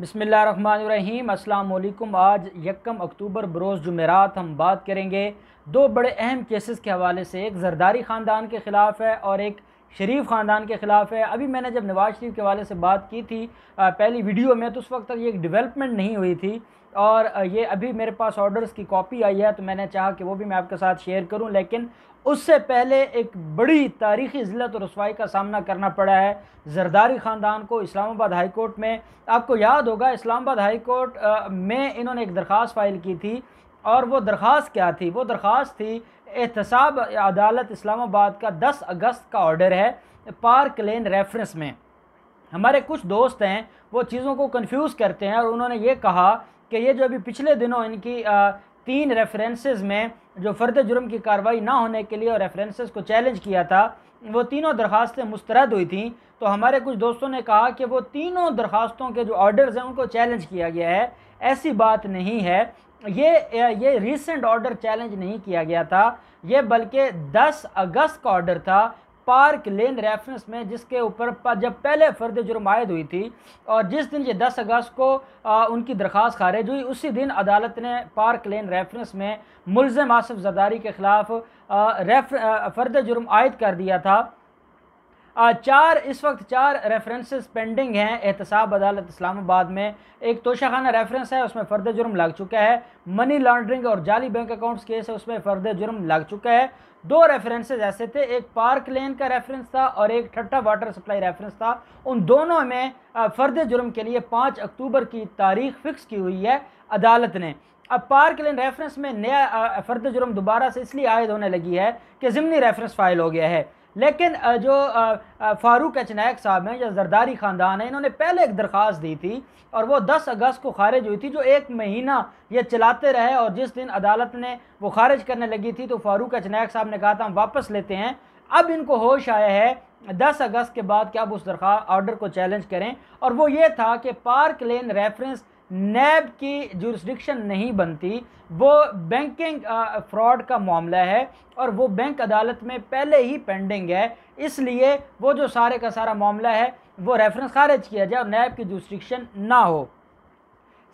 बसमीम अल्लाम आज यकम अक्टूबर बरोज़ जुमेरात हम बात करेंगे दो बड़े अहम केसेस के हवाले से एक जरदारी ख़ानदान के ख़िलाफ़ है और एक शरीफ ख़ानदान के ख़िलाफ़ है अभी मैंने जब नवाज़ शरीफ के हवाले से बात की थी पहली वीडियो में तो उस वक्त तक ये एक डिवेलपमेंट नहीं हुई थी और ये अभी मेरे पास ऑर्डर्स की कॉपी आई है तो मैंने चाहा कि वो भी मैं आपके साथ शेयर करूं लेकिन उससे पहले एक बड़ी तारीखी ज़िलत और रसवाई का सामना करना पड़ा है जरदारी ख़ानदान को इस्लामाबाद हाई कोर्ट में आपको याद होगा इस्लामाबाद हाई कोर्ट में इन्होंने एक दरख्वास्त फ़ाइल की थी और वो दरख्वास्त क्या थी वो दरख्वास्त थी एहतसाब अदालत इस्लामाबाद का दस अगस्त का ऑर्डर है पार्क लेन रेफरेंस में हमारे कुछ दोस्त हैं वो चीज़ों को कंफ्यूज करते हैं और उन्होंने ये कहा कि ये जो अभी पिछले दिनों इनकी आ, तीन रेफरेंसेस में जो फ़र्द जुर्म की कार्रवाई ना होने के लिए और रेफरेंसेस को चैलेंज किया था वो तीनों दरख्वास्तें मुस्तरद हुई थी तो हमारे कुछ दोस्तों ने कहा कि वो तीनों दरख्वास्तों के जो ऑर्डर्स हैं उनको चैलेंज किया गया है ऐसी बात नहीं है ये ये रिसेंट ऑर्डर चैलेंज नहीं किया गया था ये बल्कि 10 अगस्त का ऑर्डर था पार्क लेन रेफरेंस में जिसके ऊपर जब पहले फर्द जुर्म आयद हुई थी और जिस दिन ये दस अगस्त को आ, उनकी दरख्वास्त खारिज हुई उसी दिन अदालत ने पार्क लेन रेफरेंस में मुलम आसफ़ जदारी के ख़िलाफ़ रेफ फर्द जुर्म आयद कर दिया था चार इस वक्त चार रेफरेंसेस पेंडिंग हैं एहतसाब अदालत इस्लामाबाद में एक तोशाखाना रेफरेंस है उसमें फ़र्द जुर्म लग चुका है मनी लॉन्ड्रिंग और जाली बैंक अकाउंट्स केस है उसमें फ़र्द जुर्म लग चुका है दो रेफरेंसेज ऐसे थे एक पार्क लेन का रेफरेंस था और एक ठट्टा वाटर सप्लाई रेफरेंस था उन दोनों में फ़र्द जुर्म के लिए पाँच अक्टूबर की तारीख फ़िक्स की हुई है अदालत ने अब पार्क लेन रेफरेंस में नया फ़र्द जुर्म दोबारा से इसलिए आयद होने लगी है कि ज़मनी रेफरेंस फ़ाइल हो गया है लेकिन जो फारूक अचनायक साहब हैं या जरदारी ख़ानदान है इन्होंने पहले एक दरख्वास्त दी थी और वो 10 अगस्त को खारिज हुई थी जो एक महीना ये चलाते रहे और जिस दिन अदालत ने वो खारिज करने लगी थी तो फारूक अचनायक साहब ने कहा था हम वापस लेते हैं अब इनको होश आया है 10 अगस्त के बाद कि अब उस दरख्वा ऑर्डर को चैलेंज करें और वो ये था कि पार्क लेन रेफरेंस नैब की जुरिस्डिक्शन नहीं बनती वो बैंकिंग फ्रॉड का मामला है और वो बैंक अदालत में पहले ही पेंडिंग है इसलिए वो जो सारे का सारा मामला है वो रेफरेंस खारिज किया जाए और नैब की जुरिस्डिक्शन ना हो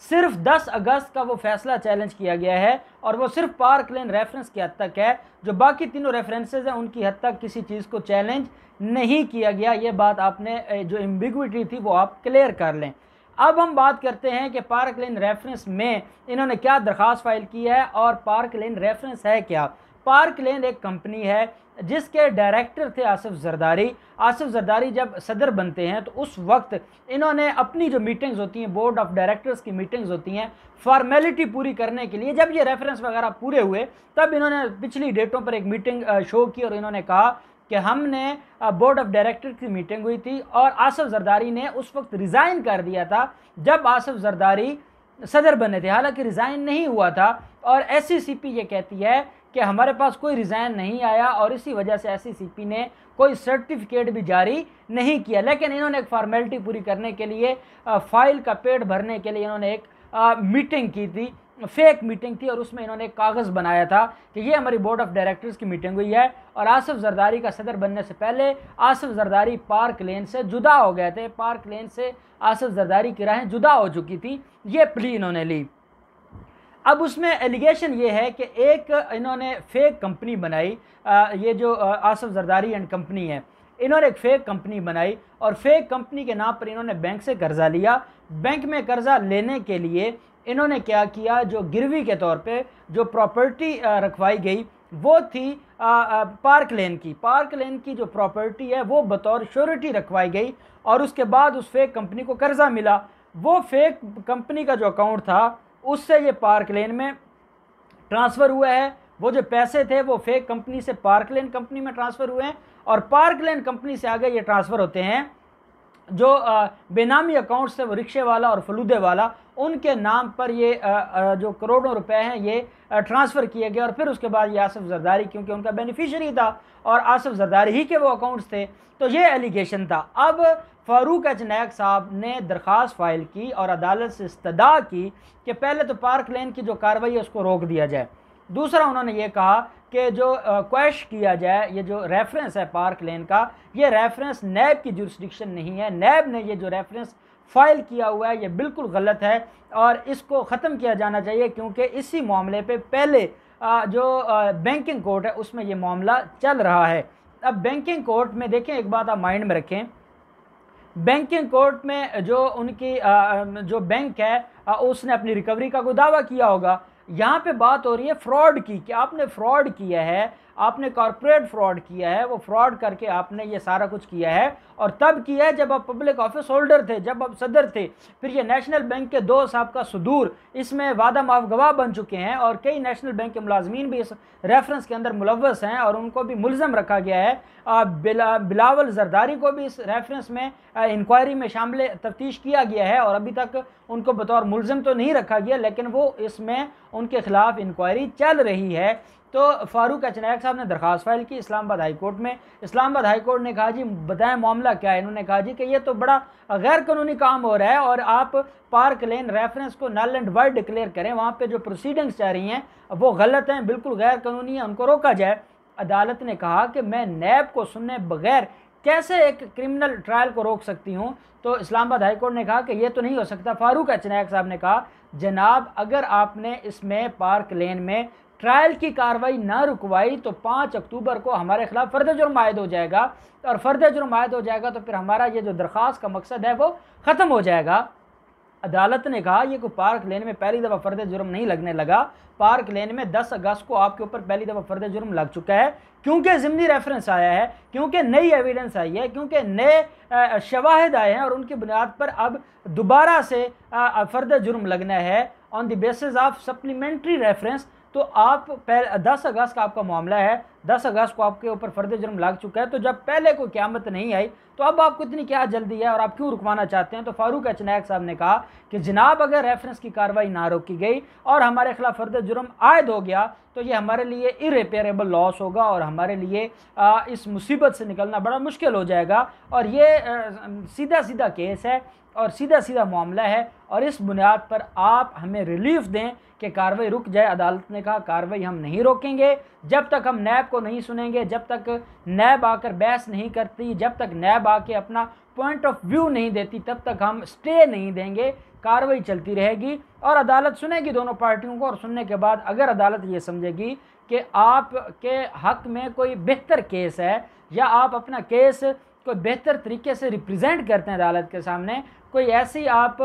सिर्फ 10 अगस्त का वो फैसला चैलेंज किया गया है और वो सिर्फ पार्क लेन रेफरेंस की हद तक है जो बाकी तीनों रेफरेंसेज हैं उनकी हद तक किसी चीज़ को चैलेंज नहीं किया गया ये बात आपने जो एम्बिगुटी थी वो आप क्लियर कर लें अब हम बात करते हैं कि पार्क लेन रेफरेंस में इन्होंने क्या दरख्वास्त फाइल की है और पार्क लेन रेफरेंस है क्या पार्क लेन एक कंपनी है जिसके डायरेक्टर थे आसिफ जरदारी आसिफ जरदारी जब सदर बनते हैं तो उस वक्त इन्होंने अपनी जो मीटिंग्स होती हैं बोर्ड ऑफ डायरेक्टर्स की मीटिंग्स होती हैं फॉर्मेलिटी पूरी करने के लिए जब ये रेफरेंस वगैरह पूरे हुए तब इन्होंने पिछली डेटों पर एक मीटिंग शो की और इन्होंने कहा कि हमने बोर्ड ऑफ डायरेक्टर की मीटिंग हुई थी और आसफ़ जरदारी ने उस वक्त रिज़ाइन कर दिया था जब आसफ़ जरदारी सदर बने थे हालांकि रिज़ाइन नहीं हुआ था और एस सी e ये कहती है कि हमारे पास कोई रिज़ाइन नहीं आया और इसी वजह से एस e ने कोई सर्टिफिकेट भी जारी नहीं किया लेकिन इन्होंने एक फॉर्मेलिटी पूरी करने के लिए फ़ाइल का पेट भरने के लिए इन्होंने एक मीटिंग की थी फेक मीटिंग थी और उसमें इन्होंने कागज़ बनाया था कि ये हमारी बोर्ड ऑफ डायरेक्टर्स की मीटिंग हुई है और आसफ़ जरदारी का सदर बनने से पहले आसफ़ जरदारी पार्क लेन से जुदा हो गए थे पार्क लेन से आसफ़ जरदारी की राहें जुदा हो चुकी थी ये प्ली इन्होंने ली अब उसमें एलिगेशन ये है कि एक इन्होंने फेक कंपनी बनाई ये जो आसफ़ जरदारी एंड कंपनी है इन्होंने एक फ़ेक कंपनी बनाई और फेक कंपनी के नाम पर इन्होंने बैंक से कर्ज़ा लिया बैंक में कर्ज़ा लेने के लिए इन्होंने क्या किया जो गिरवी के तौर पे जो प्रॉपर्टी रखवाई गई वो थी आ, आ, पार्क लेन की पार्क लेन की जो प्रॉपर्टी है वो बतौर श्योरिटी रखवाई गई और उसके बाद उस फेक कंपनी को कर्ज़ा मिला वो फेक कंपनी का जो अकाउंट था उससे ये पार्क लेन में ट्रांसफ़र हुआ है वो जो पैसे थे वो फेक कंपनी से पार्क लेन कंपनी में ट्रांसफ़र हुए हैं और पार्क लेन कंपनी से आगे ये ट्रांसफ़र होते हैं जो बेनामी अकाउंट से वो रिक्शे वाला और फलूदे वाला उनके नाम पर ये जो करोड़ों रुपए हैं ये ट्रांसफ़र किए गए और फिर उसके बाद ये आसफ़ जरदारी क्योंकि उनका बेनिफिशरी था और आसफ़ जरदारी ही के वो अकाउंट्स थे तो ये एलिगेशन था अब फ़ारूक एच नायक साहब ने दरख्वास फ़ाइल की और अदालत से इस्तदा की कि पहले तो पार्क लेन की जो कार्रवाई है उसको रोक दिया जाए दूसरा उन्होंने ये कहा कि जो क्वेश किया जाए ये जो रेफरेंस है पार्क लेन का ये रेफरेंस नैब की जुरिस्डिक्शन नहीं है नैब ने ये जो रेफरेंस फ़ाइल किया हुआ है ये बिल्कुल गलत है और इसको ख़त्म किया जाना चाहिए क्योंकि इसी मामले पे पहले जो बैंकिंग कोर्ट है उसमें ये मामला चल रहा है अब बैंकिंग कोर्ट में देखें एक बात आप माइंड में रखें बैंकिंग कोर्ट में जो उनकी जो बैंक है उसने अपनी रिकवरी का कोई दावा किया होगा यहाँ पे बात हो रही है फ्रॉड की कि आपने फ्रॉड किया है आपने कॉरपोरेट फ्रॉड किया है वो फ्रॉड करके आपने ये सारा कुछ किया है और तब किया है जब आप पब्लिक ऑफिस होल्डर थे जब आप सदर थे फिर ये नेशनल बैंक के दो साहब का सुदूर इसमें वादा माफ गवाह बन चुके हैं और कई नेशनल बैंक के मुलाजमीन भी इस रेफरेंस के अंदर मुलवस हैं और उनको भी मुलम रखा गया है बिला, बिलावल जरदारी को भी इस रेफरेंस में इंक्वायरी में शामिल तफ्तीश किया गया है और अभी तक उनको बतौर मुलम तो नहीं रखा गया लेकिन वो इसमें उनके खिलाफ इंक्वायरी चल रही है तो फारूक अचनायक साहब ने दरख्वास्त फाइल की इस्लामाबाद कोर्ट में इस्लामाबाद हाईकोर्ट ने कहा जी बताएं मामला क्या है इन्होंने कहा जी कि ये तो बड़ा गैर कानूनी काम हो रहा है और आप पार्क लेन रेफरेंस को नल एंड वर्ड डिक्लेयर करें वहाँ पर जो प्रोसीडिंग्स जा रही हैं वो गलत हैं बिल्कुल गैर कानूनी है उनको रोका जाए अदालत ने कहा कि मैं नैब को सुनने बगैर कैसे एक क्रिमिनल ट्रायल को रोक सकती हूँ तो इस्लामाबाद हाईकोर्ट ने कहा कि ये तो नहीं हो सकता फारूक अचनायक साहब ने कहा जनाब अगर आपने इसमें पार्क लेन में ट्रायल की कार्रवाई ना रुकवाई तो पाँच अक्टूबर को हमारे खिलाफ फर्द जुर्म आयद हो जाएगा और फर्द जुर्म आयद हो जाएगा तो फिर हमारा ये जो दरख्वास का मकसद है वो ख़त्म हो जाएगा अदालत ने कहा यह को पार्क लेन में पहली दफ़ा फ़र्द जुर्म नहीं लगने लगा पार्क लेन में 10 अगस्त को आपके ऊपर पहली दफ़ा फ़र्द जुर्म लग चुका है क्योंकि ज़िमनी रेफरेंस आया है क्योंकि नई एविडेंस आई है क्योंकि नए शवाहद आए हैं और उनकी बुनियाद पर अब दोबारा से फ़र्द जुर्म लगना है on the basis of supplementary reference तो आप पहले दस अगस्त का आपका मामला है दस अगस्त को आपके ऊपर फ़र्द जुर्म लग चुका है तो जब पहले कोई क्यामत नहीं आई तो अब आपको इतनी क्या जल्दी है और आप क्यों रुकवाना चाहते हैं तो फारूक अचनायक साहब ने कहा कि जनाब अगर रेफरेंस की कार्रवाई ना रोकी गई और हमारे खिलाफ फ़र्द जुर्म आयद हो गया तो ये हमारे लिए इरेपेरेबल लॉस होगा और हमारे लिए इस मुसीबत से निकलना बड़ा मुश्किल हो जाएगा और ये सीधा सीधा केस है और सीधा सीधा मामला है और इस बुनियाद पर आप हमें रिलीफ दें कि कार्रवाई रुक जाए अदालत ने कहा कार्रवाई हम नहीं रोकेंगे जब तक हम नैब को नहीं सुनेंगे जब तक नैब आकर बहस नहीं करती जब तक नैब आके अपना पॉइंट ऑफ व्यू नहीं देती तब तक हम स्टे नहीं देंगे कार्रवाई चलती रहेगी और अदालत सुनेगी दोनों पार्टियों को और सुनने के बाद अगर अदालत ये समझेगी कि आपके हक में कोई बेहतर केस है या आप अपना केस कोई बेहतर तरीके से रिप्रेजेंट करते हैं अदालत के सामने कोई ऐसी आप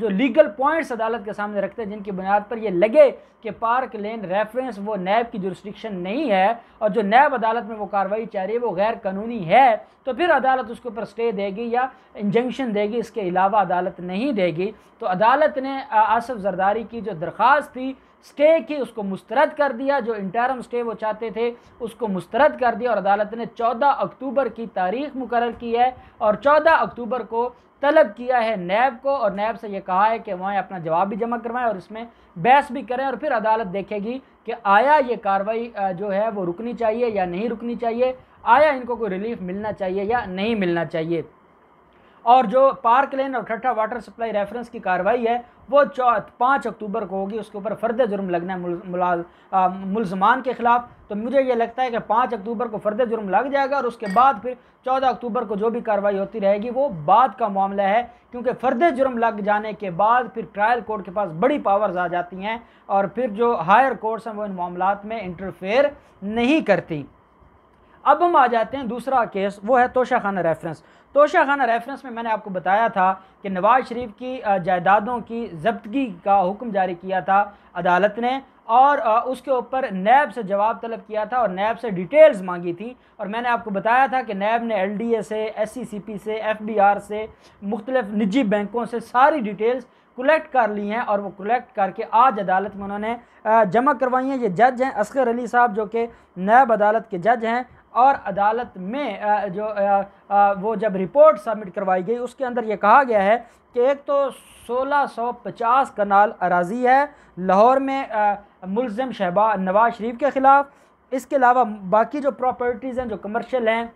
जो लीगल पॉइंट्स अदालत के सामने रखते हैं जिनकी बुनियाद पर ये लगे कि पार्क लेन रेफरेंस वो नैब की जुरिस्डिक्शन नहीं है और जो नैब अदालत में वो कार्रवाई चाह रही है वो गैर कानूनी है तो फिर अदालत उसके ऊपर स्टे देगी या इंजंक्शन देगी इसके अलावा अदालत नहीं देगी तो अदालत ने आसफ़ जरदारी की जो दरख्वास्त थी स्टे की उसको मुस्तरद कर दिया जो इंटरम स्टे वो चाहते थे उसको मुस्तरद कर दिया और अदालत ने 14 अक्टूबर की तारीख मुकर की है और 14 अक्टूबर को तलब किया है नैब को और नैब से ये कहा है कि वहाँ अपना जवाब भी जमा करवाएं और इसमें बहस भी करें और फिर अदालत देखेगी कि आया ये कार्रवाई जो है वो रुकनी चाहिए या नहीं रुकनी चाहिए आया इनको कोई रिलीफ मिलना चाहिए या नहीं मिलना चाहिए और जो पार्क लेन और ठट्ठा वाटर सप्लाई रेफरेंस की कार्रवाई है वो चौ पाँच अक्टूबर को होगी उसके ऊपर फर्द जुर्म लगना है मुलाज मुलजमान के ख़िलाफ़ तो मुझे ये लगता है कि पाँच अक्टूबर को फर्द जुर्म लग जाएगा और उसके बाद फिर चौदह अक्टूबर को जो भी कार्रवाई होती रहेगी वो बाद का मामला है क्योंकि फर्द जुर्म लग जाने के बाद फिर ट्रायल कोर्ट के पास बड़ी पावर्स आ जाती हैं और फिर जो हायर कोर्ट्स हैं वो इन मामला में इंटरफेयर नहीं करती अब हम आ जाते हैं दूसरा केस वो है तोशा खाना रेफरेंस तोशा खाना रेफरेंस में मैंने आपको बताया था कि नवाज शरीफ की जायदादों की जब्तगी का हुक्म जारी किया था अदालत ने और उसके ऊपर नैब से जवाब तलब किया था और नैब से डिटेल्स मांगी थी और मैंने आपको बताया था कि नैब ने एलडीए से एससीसीपी e से एफबीआर से मुख्तलिफ निजी बैंकों से सारी डिटेल्स कलेक्ट कर ली हैं और वो कलेक्ट करके आज अदालत में उन्होंने जमा करवाई हैं ये जज हैं असगर अली साहब जो कि नैब अदालत के जज हैं और अदालत में जो वो जब रिपोर्ट सबमिट करवाई गई उसके अंदर ये कहा गया है कि एक तो 1650 कनाल अराजी है लाहौर में मुलम शहबा नवाज शरीफ के ख़िलाफ़ इसके अलावा बाकी जो प्रॉपर्टीज़ हैं जो कमर्शियल हैं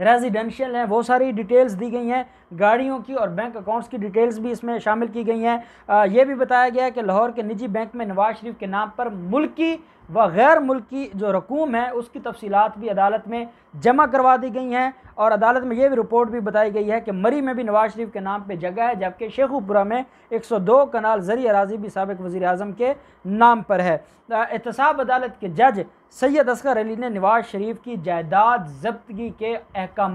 रेजिडेंशियल हैं वो सारी डिटेल्स दी गई हैं गाड़ियों की और बैंक अकाउंट्स की डिटेल्स भी इसमें शामिल की गई हैं ये भी बताया गया है कि लाहौर के निजी बैंक में नवाज शरीफ के नाम पर मुल्की व गैर मुल्की जो रकूम है उसकी तफसीत भी अदालत में जमा करवा दी गई हैं और अदालत में यह भी रिपोर्ट भी बताई गई है कि मरी में भी नवाज शरीफ के नाम पर जगह है जबकि शेखुपुरा में एक सौ दो कनाल जरिए अराजी भी सबक वज़ी अजम के नाम पर है एहतसाब अदालत के जज सैयद असगर अली ने नवाज शरीफ की जायदाद जब्तगी के अहकाम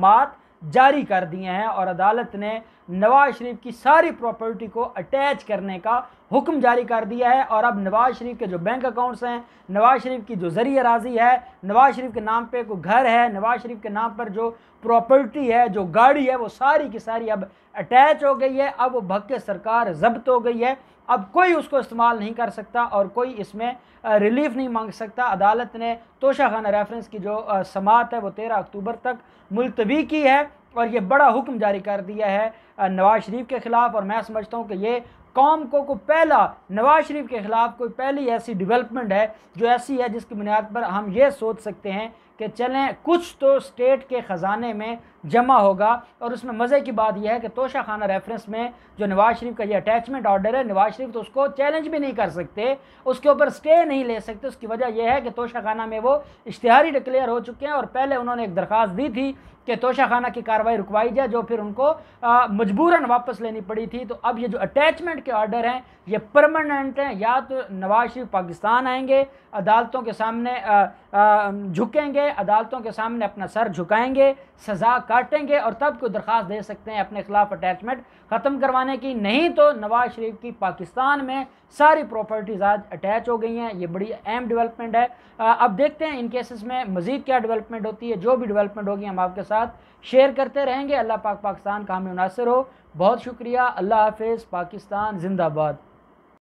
जारी कर दिए हैं और अदालत ने नवाज शरीफ की सारी प्रॉपर्टी को अटैच करने का हुक्म जारी कर दिया है और अब नवाज शरीफ के जो बैंक अकाउंट्स हैं नवाज शरीफ की जो ज़रिए राजी है नवाज शरीफ के नाम पे को घर है नवाज शरीफ के नाम पर जो प्रॉपर्टी है जो गाड़ी है वो सारी की सारी अब अटैच हो गई है अब वो भक्के सरकार जब्त हो गई है अब कोई उसको इस्तेमाल नहीं कर सकता और कोई इसमें रिलीफ नहीं मांग सकता अदालत ने तोशा खाना रेफरेंस की जो समात है वो तेरह अक्टूबर तक मुलतवी की है और ये बड़ा हुक्म जारी कर दिया है नवाज़ शरीफ के ख़िलाफ़ और मैं समझता हूँ कि ये कौम को को पहला नवाज़ शरीफ के ख़िलाफ़ कोई पहली ऐसी डेवलपमेंट है जो ऐसी है जिसकी बुनियाद पर हम ये सोच सकते हैं कि चलें कुछ तो स्टेट के ख़जाने में जमा होगा और उसमें मज़े की बात यह है कि तोशा खाना रेफरेंस में जो नवाज़ शरीफ का ये अटैचमेंट ऑर्डर है नवाज़ शरीफ तो उसको चैलेंज भी नहीं कर सकते उसके ऊपर स्टे नहीं ले सकते उसकी वजह यह है कि तोशा खाना में वो इश्तहारी डिक्लेयर हो चुके हैं और पहले उन्होंने एक दरख्वास्त दी थी कि तोशा खाना की कार्रवाई रुकवाई जाए जो फिर उनको मजबूरन वापस लेनी पड़ी थी तो अब ये जो अटैचमेंट के ऑर्डर हैं ये परमानेंट हैं या तो नवाज शरीफ पाकिस्तान आएंगे अदालतों के सामने झुकेंगे जाएंगे अदालतों के सामने अपना सर झुकाएंगे सज़ा काटेंगे और तब कोई दरख्वास्त दे सकते हैं अपने खिलाफ अटैचमेंट ख़त्म करवाने की नहीं तो नवाज शरीफ की पाकिस्तान में सारी प्रॉपर्टीज़ आज अटैच हो गई हैं ये बड़ी अहम डेवलपमेंट है अब देखते हैं इन केसेस में मज़ीद क्या डेवलपमेंट होती है जो भी डेवलपमेंट होगी हम आपके साथ शेयर करते रहेंगे अल्लाह पाक पाकिस्तान का हमें मुनासर हो बहुत शुक्रिया अल्लाह हाफिज़ पाकिस्तान जिंदाबाद